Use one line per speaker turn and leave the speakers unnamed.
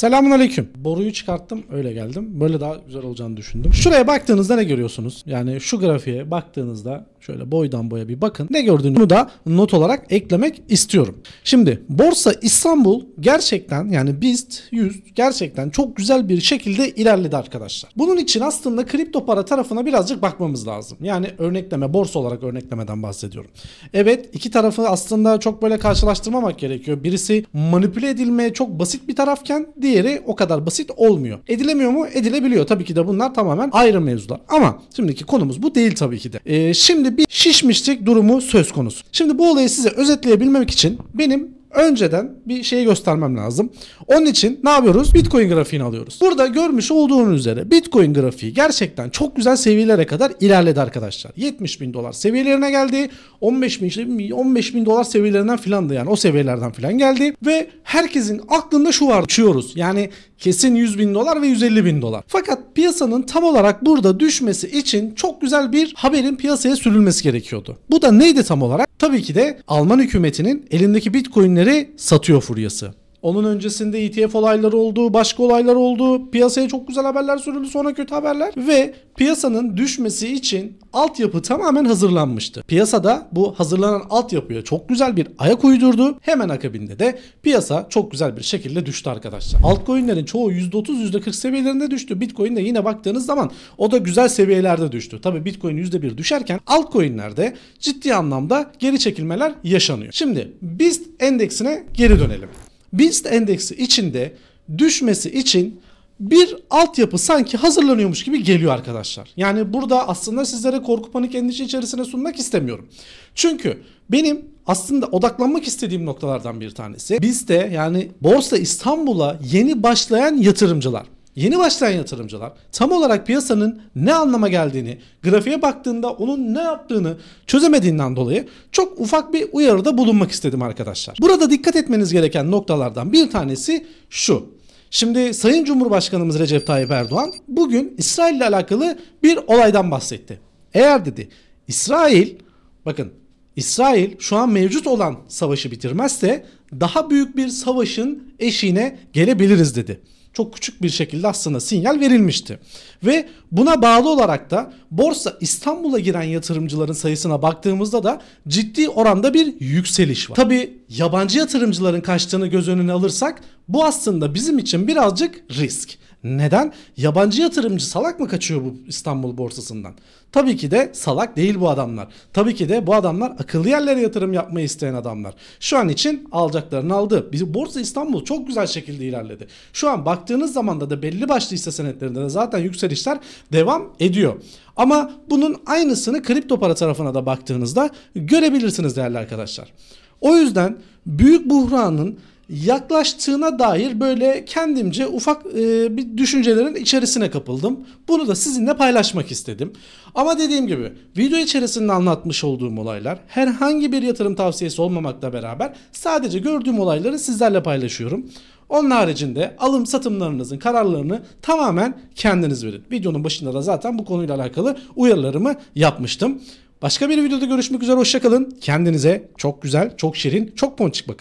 Selamun aleyküm. Boruyu çıkarttım öyle geldim. Böyle daha güzel olacağını düşündüm. Şuraya baktığınızda ne görüyorsunuz? Yani şu grafiğe baktığınızda şöyle boydan boya bir bakın. Ne gördüğünüzü da not olarak eklemek istiyorum. Şimdi Borsa İstanbul gerçekten yani BIST 100 gerçekten çok güzel bir şekilde ilerledi arkadaşlar. Bunun için aslında kripto para tarafına birazcık bakmamız lazım. Yani örnekleme borsa olarak örneklemeden bahsediyorum. Evet iki tarafı aslında çok böyle karşılaştırmamak gerekiyor. Birisi manipüle edilmeye çok basit bir tarafken diğeri diğeri o kadar basit olmuyor. Edilemiyor mu? Edilebiliyor. Tabii ki de bunlar tamamen ayrı mevzular. Ama şimdiki konumuz bu değil tabii ki de. Ee, şimdi bir şişmişlik durumu söz konusu. Şimdi bu olayı size özetleyebilmek için benim önceden bir şeyi göstermem lazım. Onun için ne yapıyoruz? Bitcoin grafiğini alıyoruz. Burada görmüş olduğunuz üzere Bitcoin grafiği gerçekten çok güzel seviyelere kadar ilerledi arkadaşlar. 70 bin dolar seviyelerine geldi. 15 bin, 15 bin dolar seviyelerinden filan da yani o seviyelerden filan geldi. Ve herkesin aklında şu var. Çıyoruz. Yani kesin 100 bin dolar ve 150 bin dolar. Fakat piyasanın tam olarak burada düşmesi için çok güzel bir haberin piyasaya sürülmesi gerekiyordu. Bu da neydi tam olarak? Tabii ki de Alman hükümetinin elindeki Bitcoin'le ürünleri satıyor furyası. Onun öncesinde ETF olayları oldu, başka olaylar oldu. Piyasaya çok güzel haberler sürüldü, sonra kötü haberler ve piyasanın düşmesi için altyapı tamamen hazırlanmıştı. Piyasada bu hazırlanan altyapıya çok güzel bir ayak uydurdu. Hemen akabinde de piyasa çok güzel bir şekilde düştü arkadaşlar. Altcoin'lerin çoğu %30, %40 seviyelerinde düştü. Bitcoin de yine baktığınız zaman o da güzel seviyelerde düştü. Tabii Bitcoin %1 düşerken altcoin'lerde ciddi anlamda geri çekilmeler yaşanıyor. Şimdi biz endeksine geri dönelim. BIST endeksi içinde düşmesi için bir altyapı sanki hazırlanıyormuş gibi geliyor arkadaşlar. Yani burada aslında sizlere korku panik endişe içerisine sunmak istemiyorum. Çünkü benim aslında odaklanmak istediğim noktalardan bir tanesi. Biz de yani Borsa İstanbul'a yeni başlayan yatırımcılar. Yeni başlayan yatırımcılar tam olarak piyasanın ne anlama geldiğini, grafiğe baktığında onun ne yaptığını çözemediğinden dolayı çok ufak bir uyarıda bulunmak istedim arkadaşlar. Burada dikkat etmeniz gereken noktalardan bir tanesi şu. Şimdi Sayın Cumhurbaşkanımız Recep Tayyip Erdoğan bugün İsrail ile alakalı bir olaydan bahsetti. Eğer dedi İsrail bakın İsrail şu an mevcut olan savaşı bitirmezse daha büyük bir savaşın eşiğine gelebiliriz dedi çok küçük bir şekilde aslında sinyal verilmişti. Ve buna bağlı olarak da borsa İstanbul'a giren yatırımcıların sayısına baktığımızda da ciddi oranda bir yükseliş var. Tabi yabancı yatırımcıların kaçtığını göz önüne alırsak bu aslında bizim için birazcık risk. Neden? Yabancı yatırımcı salak mı kaçıyor bu İstanbul borsasından? Tabii ki de salak değil bu adamlar. Tabii ki de bu adamlar akıllı yerlere yatırım yapmayı isteyen adamlar. Şu an için alacaklarını aldı. Biz Borsa İstanbul çok güzel şekilde ilerledi. Şu an baktığınız zaman da belli başlı hisse senetlerinde de zaten yükselişler devam ediyor. Ama bunun aynısını kripto para tarafına da baktığınızda görebilirsiniz değerli arkadaşlar. O yüzden büyük buhranın yaklaştığına dair böyle kendimce ufak e, bir düşüncelerin içerisine kapıldım. Bunu da sizinle paylaşmak istedim. Ama dediğim gibi video içerisinde anlatmış olduğum olaylar herhangi bir yatırım tavsiyesi olmamakla beraber sadece gördüğüm olayları sizlerle paylaşıyorum. Onun haricinde alım satımlarınızın kararlarını tamamen kendiniz verin. Videonun başında da zaten bu konuyla alakalı uyarılarımı yapmıştım. Başka bir videoda görüşmek üzere hoşçakalın. Kendinize çok güzel, çok şirin, çok ponçik bakın.